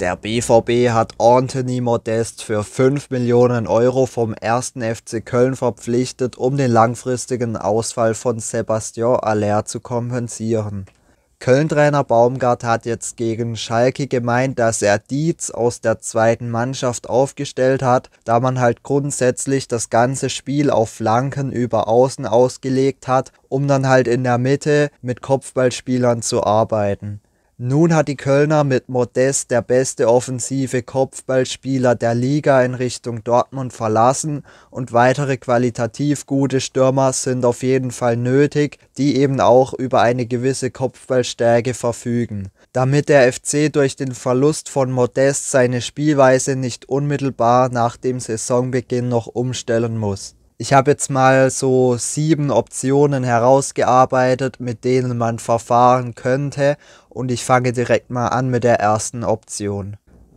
Der BVB hat Anthony Modest für 5 Millionen Euro vom 1. FC Köln verpflichtet, um den langfristigen Ausfall von Sebastian Aller zu kompensieren. Köln-Trainer Baumgart hat jetzt gegen Schalke gemeint, dass er Dietz aus der zweiten Mannschaft aufgestellt hat, da man halt grundsätzlich das ganze Spiel auf Flanken über Außen ausgelegt hat, um dann halt in der Mitte mit Kopfballspielern zu arbeiten. Nun hat die Kölner mit Modest der beste offensive Kopfballspieler der Liga in Richtung Dortmund verlassen und weitere qualitativ gute Stürmer sind auf jeden Fall nötig, die eben auch über eine gewisse Kopfballstärke verfügen. Damit der FC durch den Verlust von Modest seine Spielweise nicht unmittelbar nach dem Saisonbeginn noch umstellen muss. Ich habe jetzt mal so sieben Optionen herausgearbeitet, mit denen man verfahren könnte und ich fange direkt mal an mit der ersten Option.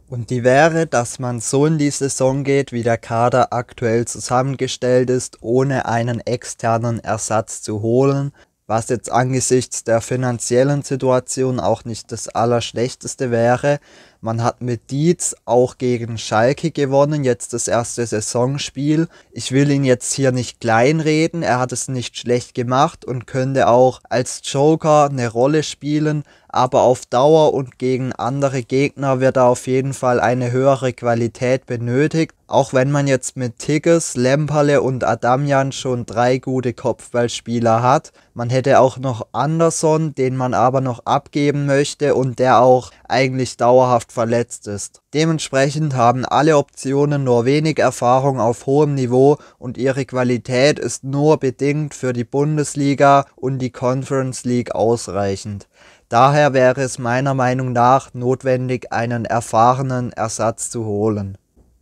Und die wäre, dass man so in die Saison geht, wie der Kader aktuell zusammengestellt ist, ohne einen externen Ersatz zu holen, was jetzt angesichts der finanziellen Situation auch nicht das Allerschlechteste wäre, man hat mit Dietz auch gegen Schalke gewonnen, jetzt das erste Saisonspiel. Ich will ihn jetzt hier nicht kleinreden, er hat es nicht schlecht gemacht und könnte auch als Joker eine Rolle spielen, aber auf Dauer und gegen andere Gegner wird er auf jeden Fall eine höhere Qualität benötigt, auch wenn man jetzt mit Tigges, Lemperle und Adamian schon drei gute Kopfballspieler hat. Man hätte auch noch Anderson, den man aber noch abgeben möchte und der auch eigentlich dauerhaft oft verletzt ist. Dementsprechend haben alle Optionen nur wenig Erfahrung auf hohem Niveau und ihre Qualität ist nur bedingt für die Bundesliga und die Conference League ausreichend. Daher wäre es meiner Meinung nach notwendig, einen erfahrenen Ersatz zu holen.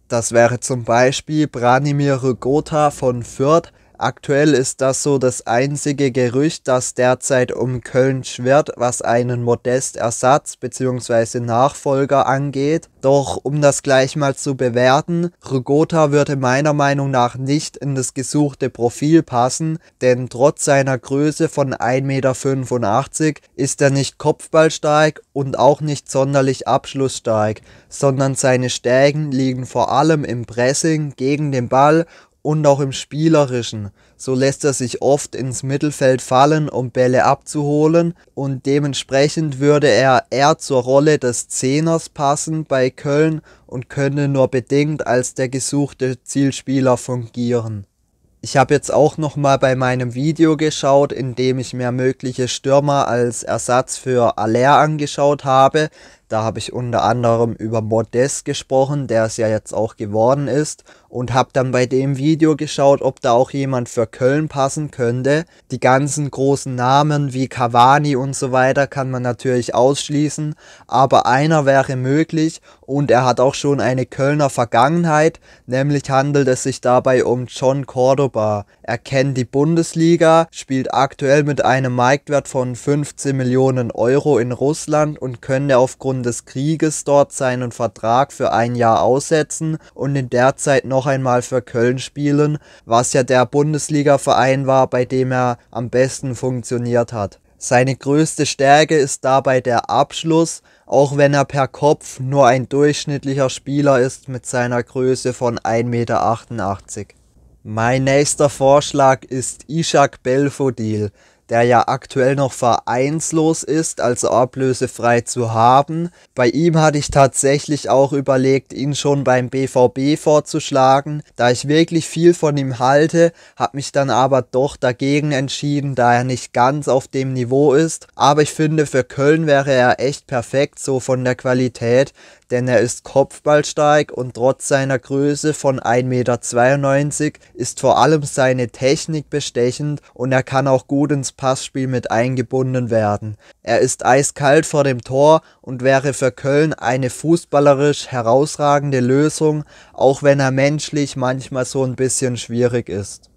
Das wäre zum Beispiel Branimir Rugota von Fürth, Aktuell ist das so das einzige Gerücht, das derzeit um Köln schwirrt, was einen Modestersatz bzw. Nachfolger angeht. Doch um das gleich mal zu bewerten, Rogota würde meiner Meinung nach nicht in das gesuchte Profil passen, denn trotz seiner Größe von 1,85 Meter ist er nicht kopfballstark und auch nicht sonderlich abschlussstark, sondern seine Stärken liegen vor allem im Pressing gegen den Ball und auch im Spielerischen. So lässt er sich oft ins Mittelfeld fallen, um Bälle abzuholen und dementsprechend würde er eher zur Rolle des Zehners passen bei Köln und könne nur bedingt als der gesuchte Zielspieler fungieren. Ich habe jetzt auch nochmal bei meinem Video geschaut, in dem ich mir mögliche Stürmer als Ersatz für Aller angeschaut habe. Da habe ich unter anderem über Modest gesprochen, der es ja jetzt auch geworden ist, und habe dann bei dem Video geschaut, ob da auch jemand für Köln passen könnte. Die ganzen großen Namen wie Cavani und so weiter kann man natürlich ausschließen, aber einer wäre möglich und er hat auch schon eine Kölner Vergangenheit, nämlich handelt es sich dabei um John Cordoba. Er kennt die Bundesliga, spielt aktuell mit einem Marktwert von 15 Millionen Euro in Russland und könnte aufgrund aufgrund des Krieges dort seinen Vertrag für ein Jahr aussetzen und in der Zeit noch einmal für Köln spielen, was ja der Bundesligaverein war, bei dem er am besten funktioniert hat. Seine größte Stärke ist dabei der Abschluss, auch wenn er per Kopf nur ein durchschnittlicher Spieler ist mit seiner Größe von 1,88 Meter. Mein nächster Vorschlag ist Ishak Belfodil der ja aktuell noch vereinslos ist, also ablösefrei zu haben. Bei ihm hatte ich tatsächlich auch überlegt, ihn schon beim BVB vorzuschlagen, da ich wirklich viel von ihm halte, habe mich dann aber doch dagegen entschieden, da er nicht ganz auf dem Niveau ist. Aber ich finde, für Köln wäre er echt perfekt, so von der Qualität, denn er ist kopfballstark und trotz seiner Größe von 1,92 Meter ist vor allem seine Technik bestechend und er kann auch gut ins Passspiel mit eingebunden werden. Er ist eiskalt vor dem Tor und wäre für Köln eine fußballerisch herausragende Lösung, auch wenn er menschlich manchmal so ein bisschen schwierig ist.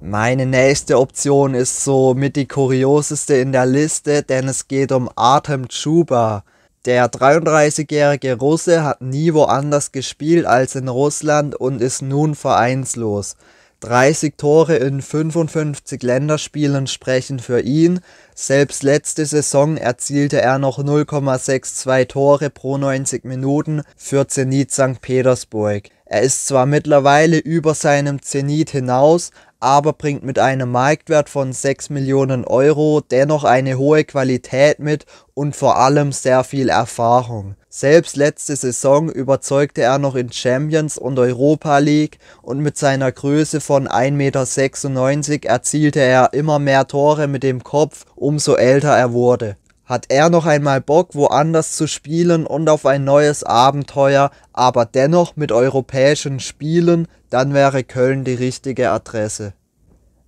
Meine nächste Option ist somit die kurioseste in der Liste, denn es geht um Artem Chuba. Der 33-jährige Russe hat nie woanders gespielt als in Russland und ist nun vereinslos. 30 Tore in 55 Länderspielen sprechen für ihn. Selbst letzte Saison erzielte er noch 0,62 Tore pro 90 Minuten für Zenit St. Petersburg. Er ist zwar mittlerweile über seinem Zenit hinaus, aber bringt mit einem Marktwert von 6 Millionen Euro dennoch eine hohe Qualität mit und vor allem sehr viel Erfahrung. Selbst letzte Saison überzeugte er noch in Champions und Europa League und mit seiner Größe von 1,96 Meter erzielte er immer mehr Tore mit dem Kopf, umso älter er wurde. Hat er noch einmal Bock, woanders zu spielen und auf ein neues Abenteuer, aber dennoch mit europäischen Spielen, dann wäre Köln die richtige Adresse.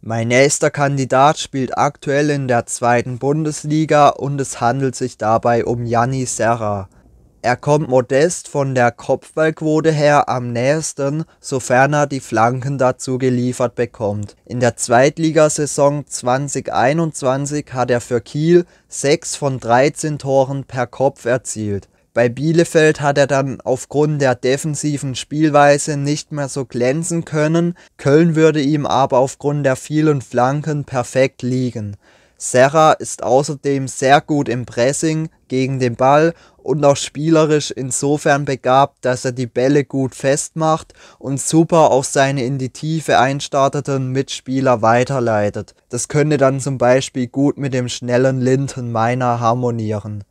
Mein nächster Kandidat spielt aktuell in der zweiten Bundesliga und es handelt sich dabei um Yanni Serra. Er kommt Modest von der Kopfballquote her am nächsten, sofern er die Flanken dazu geliefert bekommt. In der Zweitligasaison 2021 hat er für Kiel 6 von 13 Toren per Kopf erzielt. Bei Bielefeld hat er dann aufgrund der defensiven Spielweise nicht mehr so glänzen können, Köln würde ihm aber aufgrund der vielen Flanken perfekt liegen. Serra ist außerdem sehr gut im Pressing gegen den Ball und auch spielerisch insofern begabt, dass er die Bälle gut festmacht und super auf seine in die Tiefe einstarteten Mitspieler weiterleitet. Das könnte dann zum Beispiel gut mit dem schnellen Linton Miner harmonieren.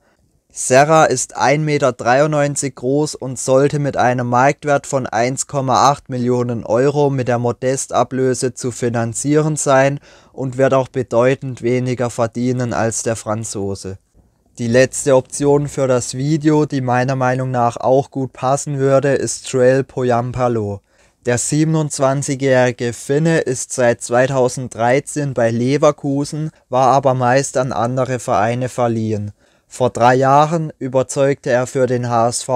Serra ist 1,93 Meter groß und sollte mit einem Marktwert von 1,8 Millionen Euro mit der Modestablöse zu finanzieren sein und wird auch bedeutend weniger verdienen als der Franzose. Die letzte Option für das Video, die meiner Meinung nach auch gut passen würde, ist Trail Poyampalo. Der 27-jährige Finne ist seit 2013 bei Leverkusen, war aber meist an andere Vereine verliehen. Vor drei Jahren überzeugte er für den HSV,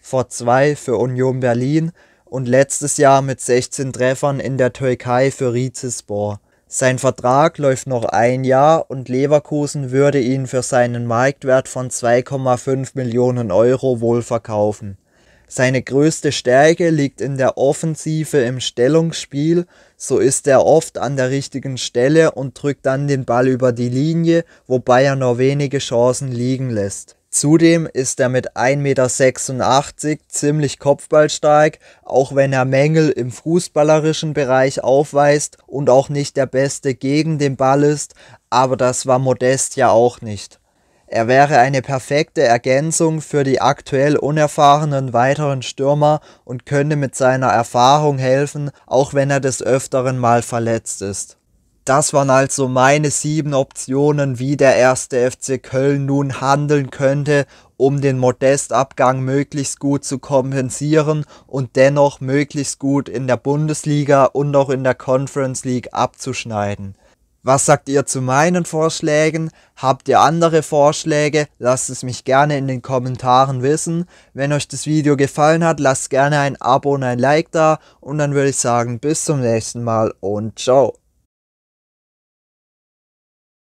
vor zwei für Union Berlin und letztes Jahr mit 16 Treffern in der Türkei für Rizespor. Sein Vertrag läuft noch ein Jahr und Leverkusen würde ihn für seinen Marktwert von 2,5 Millionen Euro wohl verkaufen. Seine größte Stärke liegt in der Offensive im Stellungsspiel, so ist er oft an der richtigen Stelle und drückt dann den Ball über die Linie, wobei er nur wenige Chancen liegen lässt. Zudem ist er mit 1,86 Meter ziemlich kopfballstark, auch wenn er Mängel im fußballerischen Bereich aufweist und auch nicht der Beste gegen den Ball ist, aber das war Modest ja auch nicht. Er wäre eine perfekte Ergänzung für die aktuell unerfahrenen weiteren Stürmer und könnte mit seiner Erfahrung helfen, auch wenn er des Öfteren mal verletzt ist das waren also meine sieben Optionen, wie der erste FC Köln nun handeln könnte, um den Modestabgang möglichst gut zu kompensieren und dennoch möglichst gut in der Bundesliga und auch in der Conference League abzuschneiden. Was sagt ihr zu meinen Vorschlägen? Habt ihr andere Vorschläge? Lasst es mich gerne in den Kommentaren wissen. Wenn euch das Video gefallen hat, lasst gerne ein Abo und ein Like da und dann würde ich sagen, bis zum nächsten Mal und ciao.